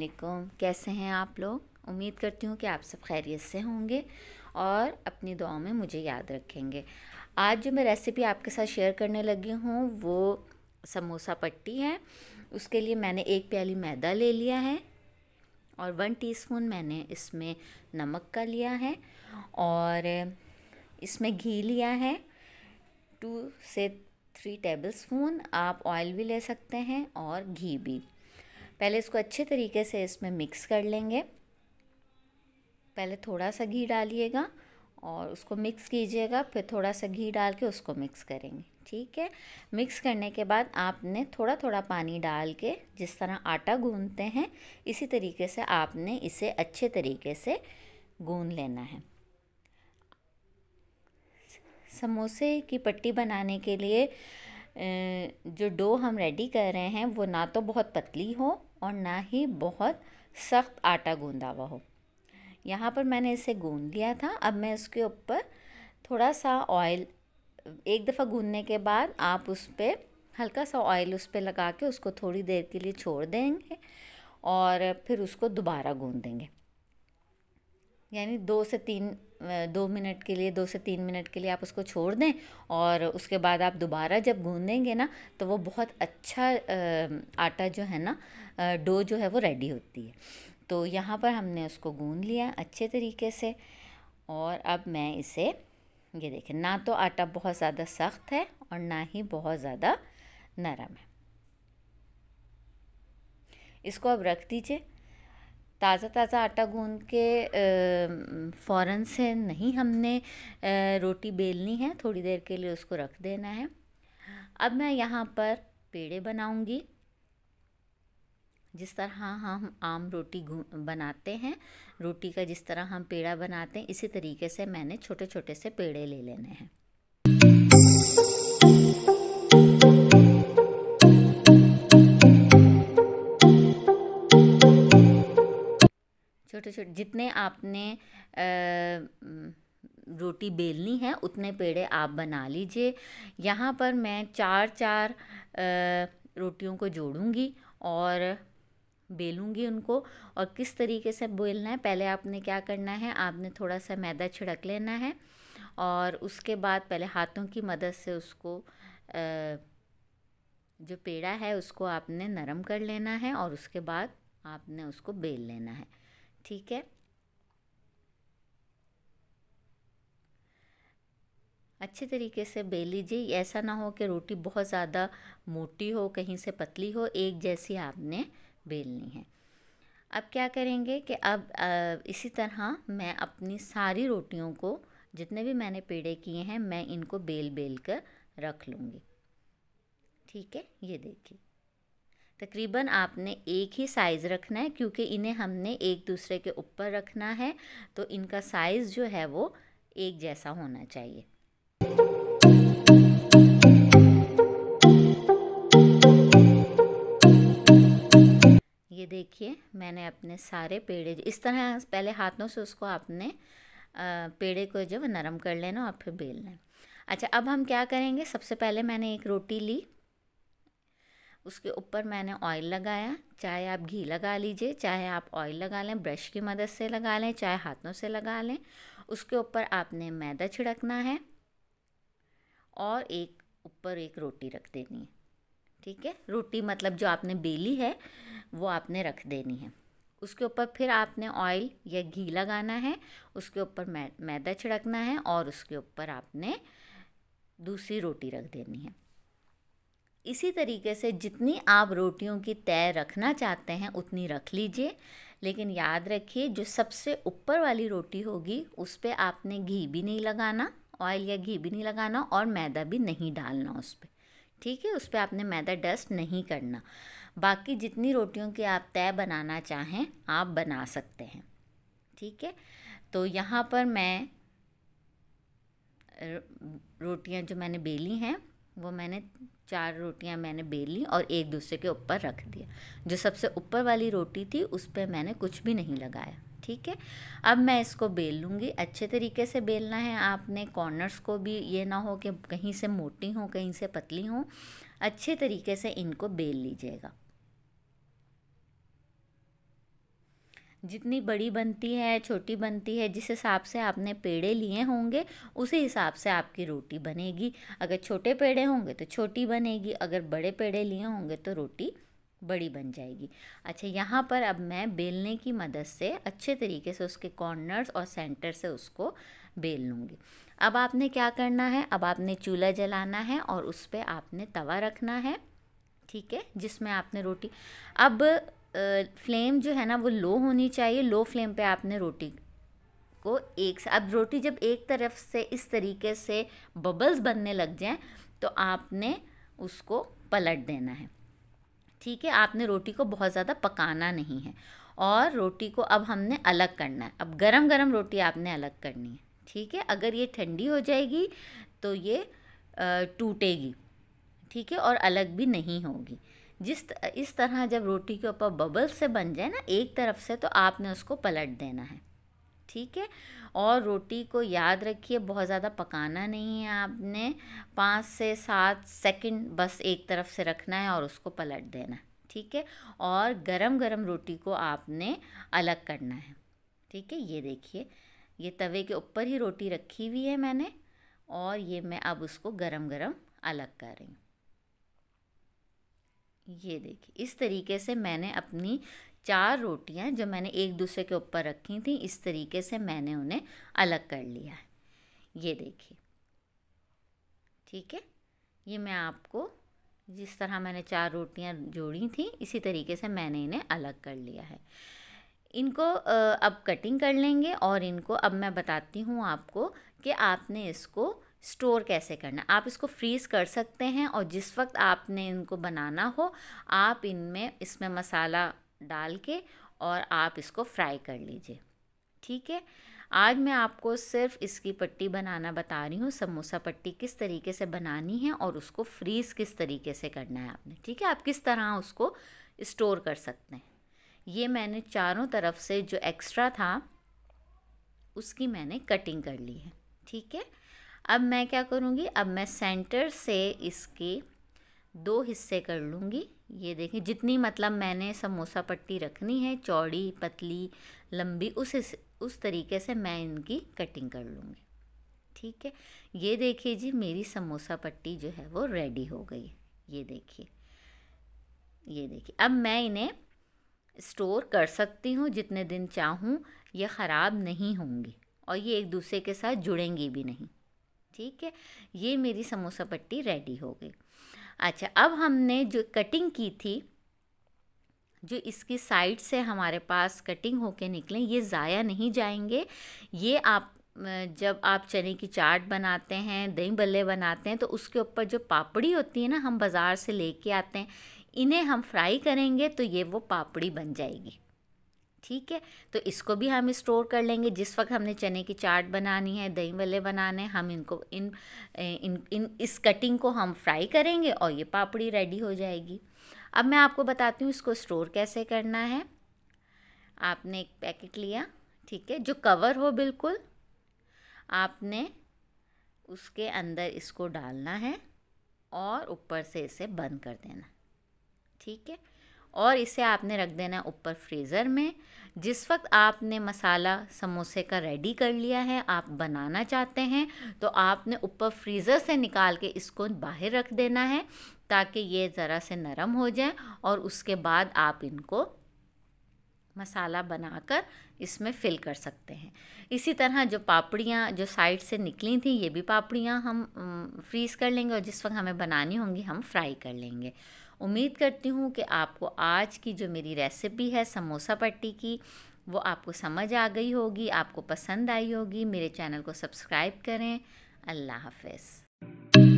वालेकुम कैसे हैं आप लोग उम्मीद करती हूँ कि आप सब खैरियत से होंगे और अपनी दुआ में मुझे याद रखेंगे आज जो मैं रेसिपी आपके साथ शेयर करने लगी हूँ वो समोसा पट्टी है उसके लिए मैंने एक प्याली मैदा ले लिया है और वन टीस्पून मैंने इसमें नमक का लिया है और इसमें घी लिया है टू से थ्री टेबलस्पून आप ऑयल भी ले सकते हैं और घी भी पहले इसको अच्छे तरीके से इसमें मिक्स कर लेंगे पहले थोड़ा सा घी डालिएगा और उसको मिक्स कीजिएगा फिर थोड़ा सा घी डाल के उसको मिक्स करेंगे ठीक है मिक्स करने के बाद आपने थोड़ा थोड़ा पानी डाल के जिस तरह आटा गूंदते हैं इसी तरीके से आपने इसे अच्छे तरीके से गूंद लेना है समोसे की पट्टी बनाने के लिए जो डो हम रेडी कर रहे हैं वो ना तो बहुत पतली हो और ना ही बहुत सख्त आटा गूंदा हुआ हो यहाँ पर मैंने इसे गूंद लिया था अब मैं उसके ऊपर थोड़ा सा ऑयल एक दफ़ा गूंदने के बाद आप उस पर हल्का सा ऑयल उस पर लगा के उसको थोड़ी देर के लिए छोड़ देंगे और फिर उसको दोबारा गूंद देंगे यानी दो से तीन दो मिनट के लिए दो से तीन मिनट के लिए आप उसको छोड़ दें और उसके बाद आप दोबारा जब गूंदेंगे ना तो वो बहुत अच्छा आटा जो है ना डो जो है वो रेडी होती है तो यहाँ पर हमने उसको गूंद लिया अच्छे तरीके से और अब मैं इसे ये देखें ना तो आटा बहुत ज़्यादा सख्त है और ना ही बहुत ज़्यादा नरम है इसको अब रख दीजिए ताज़ा ताज़ा आटा गूँध के फ़ौरन से नहीं हमने रोटी बेलनी है थोड़ी देर के लिए उसको रख देना है अब मैं यहाँ पर पेड़े बनाऊँगी जिस तरह हम आम रोटी बनाते हैं रोटी का जिस तरह हम पेड़ा बनाते हैं इसी तरीके से मैंने छोटे छोटे से पेड़े ले लेने हैं छोटे छोटे जितने आपने रोटी बेलनी है उतने पेड़े आप बना लीजिए यहाँ पर मैं चार चार रोटियों को जोड़ूंगी और बेलूँगी उनको और किस तरीके से बेलना है पहले आपने क्या करना है आपने थोड़ा सा मैदा छिड़क लेना है और उसके बाद पहले हाथों की मदद से उसको जो पेड़ा है उसको आपने नरम कर लेना है और उसके बाद आपने उसको बेल लेना है ठीक है अच्छे तरीके से बेल लीजिए ऐसा ना हो कि रोटी बहुत ज़्यादा मोटी हो कहीं से पतली हो एक जैसी आपने बेलनी है अब क्या करेंगे कि अब इसी तरह मैं अपनी सारी रोटियों को जितने भी मैंने पेड़े किए हैं मैं इनको बेल बेल कर रख लूँगी ठीक है ये देखिए तकरीबन आपने एक ही साइज़ रखना है क्योंकि इन्हें हमने एक दूसरे के ऊपर रखना है तो इनका साइज़ जो है वो एक जैसा होना चाहिए ये देखिए मैंने अपने सारे पेड़े इस तरह पहले हाथों से उसको आपने पेड़े को जो नरम कर लेना और फिर बेलना लें अच्छा अब हम क्या करेंगे सबसे पहले मैंने एक रोटी ली उसके ऊपर मैंने ऑयल लगाया चाहे आप घी लगा लीजिए चाहे आप ऑयल लगा लें ब्रश की मदद से लगा लें चाहे हाथों से लगा लें उसके ऊपर आपने मैदा छिड़कना है और एक ऊपर एक रोटी रख देनी है ठीक है रोटी मतलब जो आपने बेली है वो आपने रख देनी है उसके ऊपर फिर आपने ऑयल या घी लगाना है उसके ऊपर मैदा छिड़कना है और उसके ऊपर आपने दूसरी रोटी रख देनी है इसी तरीके से जितनी आप रोटियों की तय रखना चाहते हैं उतनी रख लीजिए लेकिन याद रखिए जो सबसे ऊपर वाली रोटी होगी उस पर आपने घी भी नहीं लगाना ऑयल या घी भी नहीं लगाना और मैदा भी नहीं डालना उस पर ठीक है उस पर आपने मैदा डस्ट नहीं करना बाकी जितनी रोटियों की आप तय बनाना चाहें आप बना सकते हैं ठीक है तो यहाँ पर मैं रोटियाँ जो मैंने बेली हैं वो मैंने चार रोटियां मैंने बेल ली और एक दूसरे के ऊपर रख दिया जो सबसे ऊपर वाली रोटी थी उस पर मैंने कुछ भी नहीं लगाया ठीक है अब मैं इसको बेल लूँगी अच्छे तरीके से बेलना है आपने कॉर्नर्स को भी ये ना हो कि कहीं से मोटी हो कहीं से पतली हो अच्छे तरीके से इनको बेल लीजिएगा जितनी बड़ी बनती है छोटी बनती है जिस हिसाब से आपने पेड़े लिए होंगे उसी हिसाब से आपकी रोटी बनेगी अगर छोटे पेड़े होंगे तो छोटी बनेगी अगर बड़े पेड़े लिए होंगे तो रोटी बड़ी बन जाएगी अच्छा यहाँ पर अब मैं बेलने की मदद से अच्छे तरीके से उसके कॉर्नर्स और सेंटर से उसको बेल लूँगी अब आपने क्या करना है अब आपने चूल्हा जलाना है और उस पर आपने तवा रखना है ठीक है जिसमें आपने रोटी अब फ्लेम जो है ना वो लो होनी चाहिए लो फ्लेम पे आपने रोटी को एक अब रोटी जब एक तरफ से इस तरीके से बबल्स बनने लग जाएं तो आपने उसको पलट देना है ठीक है आपने रोटी को बहुत ज़्यादा पकाना नहीं है और रोटी को अब हमने अलग करना है अब गरम गरम रोटी आपने अलग करनी है ठीक है अगर ये ठंडी हो जाएगी तो ये टूटेगी ठीक है और अलग भी नहीं होगी जिस इस तरह जब रोटी के ऊपर बबल से बन जाए ना एक तरफ से तो आपने उसको पलट देना है ठीक है और रोटी को याद रखिए बहुत ज़्यादा पकाना नहीं है आपने पाँच से सात सेकंड बस एक तरफ से रखना है और उसको पलट देना ठीक है और गरम गरम रोटी को आपने अलग करना है ठीक है ये देखिए ये तवे के ऊपर ही रोटी रखी हुई है मैंने और ये मैं अब उसको गरम गरम अलग कर रही हूँ ये देखिए इस तरीके से मैंने अपनी चार रोटियां जो मैंने एक दूसरे के ऊपर रखी थी इस तरीके से मैंने उन्हें अलग कर लिया है ये देखिए ठीक है ये मैं आपको जिस तरह मैंने चार रोटियां जोड़ी थी इसी तरीके से मैंने इन्हें अलग कर लिया है इनको अब कटिंग कर लेंगे और इनको अब मैं बताती हूँ आपको कि आपने इसको स्टोर कैसे करना आप इसको फ्रीज़ कर सकते हैं और जिस वक्त आपने इनको बनाना हो आप इनमें इसमें मसाला डाल के और आप इसको फ्राई कर लीजिए ठीक है आज मैं आपको सिर्फ इसकी पट्टी बनाना बता रही हूँ समोसा पट्टी किस तरीके से बनानी है और उसको फ्रीज़ किस तरीके से करना है आपने ठीक है आप किस तरह उसको स्टोर कर सकते हैं ये मैंने चारों तरफ से जो एक्स्ट्रा था उसकी मैंने कटिंग कर ली है ठीक है अब मैं क्या करूँगी अब मैं सेंटर से इसके दो हिस्से कर लूँगी ये देखें जितनी मतलब मैंने समोसा पट्टी रखनी है चौड़ी पतली लंबी उस उस तरीके से मैं इनकी कटिंग कर लूँगी ठीक है ये देखिए जी मेरी समोसा पट्टी जो है वो रेडी हो गई ये देखिए ये देखिए अब मैं इन्हें स्टोर कर सकती हूँ जितने दिन चाहूँ ये ख़राब नहीं होंगी और ये एक दूसरे के साथ जुड़ेंगी भी नहीं ठीक है ये मेरी समोसा पट्टी रेडी हो गई अच्छा अब हमने जो कटिंग की थी जो इसकी साइड से हमारे पास कटिंग होके निकले ये ज़ाया नहीं जाएंगे ये आप जब आप चने की चाट बनाते हैं दही बल्ले बनाते हैं तो उसके ऊपर जो पापड़ी होती है ना हम बाज़ार से लेके आते हैं इन्हें हम फ्राई करेंगे तो ये वो पापड़ी बन जाएगी ठीक है तो इसको भी हम स्टोर कर लेंगे जिस वक्त हमने चने की चाट बनानी है दही वाले बनाने हैं हम इनको इन, इन इन इस कटिंग को हम फ्राई करेंगे और ये पापड़ी रेडी हो जाएगी अब मैं आपको बताती हूँ इसको स्टोर कैसे करना है आपने एक पैकेट लिया ठीक है जो कवर हो बिल्कुल आपने उसके अंदर इसको डालना है और ऊपर से इसे बंद कर देना ठीक है और इसे आपने रख देना है ऊपर फ्रीज़र में जिस वक्त आपने मसाला समोसे का रेडी कर लिया है आप बनाना चाहते हैं तो आपने ऊपर फ्रीज़र से निकाल के इसको बाहर रख देना है ताकि ये ज़रा से नरम हो जाए और उसके बाद आप इनको मसाला बनाकर इसमें फिल कर सकते हैं इसी तरह जो पापड़ियाँ जो साइड से निकली थी ये भी पापड़ियाँ हम फ्रीज़ कर लेंगे और जिस वक्त हमें बनानी होंगी हम फ्राई कर लेंगे उम्मीद करती हूँ कि आपको आज की जो मेरी रेसिपी है समोसा पट्टी की वो आपको समझ आ गई होगी आपको पसंद आई होगी मेरे चैनल को सब्सक्राइब करें अल्लाह हाफ